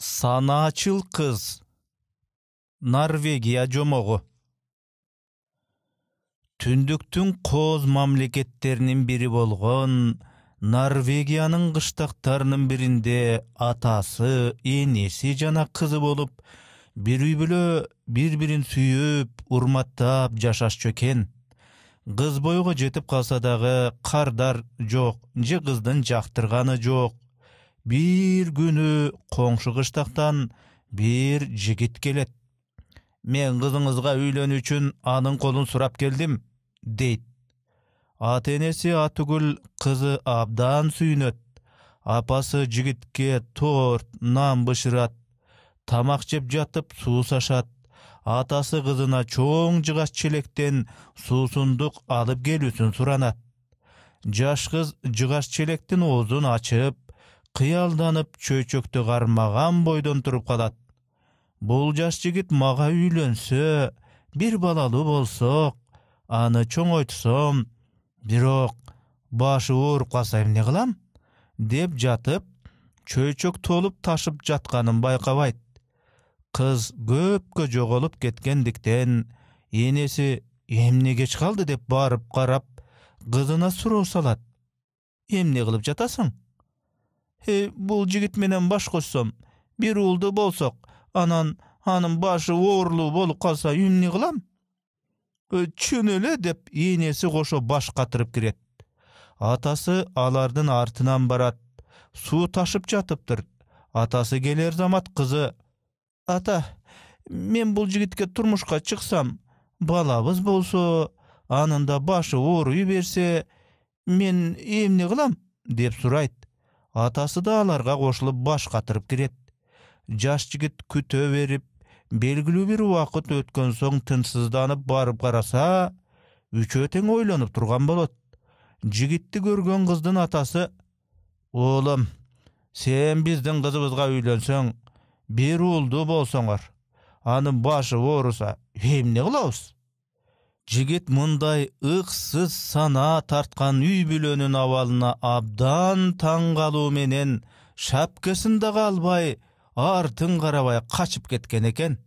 санаачыл кыз норвегия жомогу түндүктүн кооз мамлекеттеринин бири болгон норвегиянын кыштактарынын биринде атасы энеси жана кызы болуп бир үй бүлө бири бирин сүйүп урматтап жашашчу экен кыз бойго жетип калса дагы кардар жок же кыздын жактырганы жок бир күні қоңшы кыштактан бір жігіт келет. мен қызыңызға үйлөнүү үчүн аның қолын сурап келдім дейт. ата энеси атүгүл қызы абдан сүйүнөт апасы жігітке торт нан бышырат тамақ жеп жатып суусашат. атасы кызына чоң жыгач челектен суусундук алып келүүсүн суранат жаш кыз жыгач челектин оозун ачып кыялданып чөйчөктө кармаган бойдон туруп калат бул жаш жигит мага үйлөнсө бир балалуу болсок аны чоңойтсом бирок башы ооруп калса эмне кылам деп жатып чөйчөк толуп ташып жатканын байкабайт кыз көпкө жоголуп кеткендиктен энеси эмне кеч калды деп барып карап кызына суроо салат эмне кылып жатасың э, бул жигит менен баш кошсом бир уулду болсок анан анын башы оорлуу болуп калса эмне кылам чын эле деп энеси кошо баш катырып кирет атасы алардын артынан барат суу ташып жатыптыр атасы келер замат кызы ата мен бул жигитке турмушка чыксам балабыз болсо анын да башы ооруй берсе мен эмне кылам деп сурайт атасы да аларга кошулуп баш катырып кирет жаш жігіт күтө берип белгилүү бир уақыт өткөн соң тынчсызданып барып қараса, үчөө тең ойлонуп турган болот жигитти көргөн кыздын атасы уулум сен биздин кызыбызга үйлөнсөң бир уулдуу болсоңор анын башы ооруса эмне кылабыз жигит мындай ыксыз сана тартқан үй бүлөнүн абалына абдан таң калуу менен шапкасын да албай артын карабай качып кеткен экен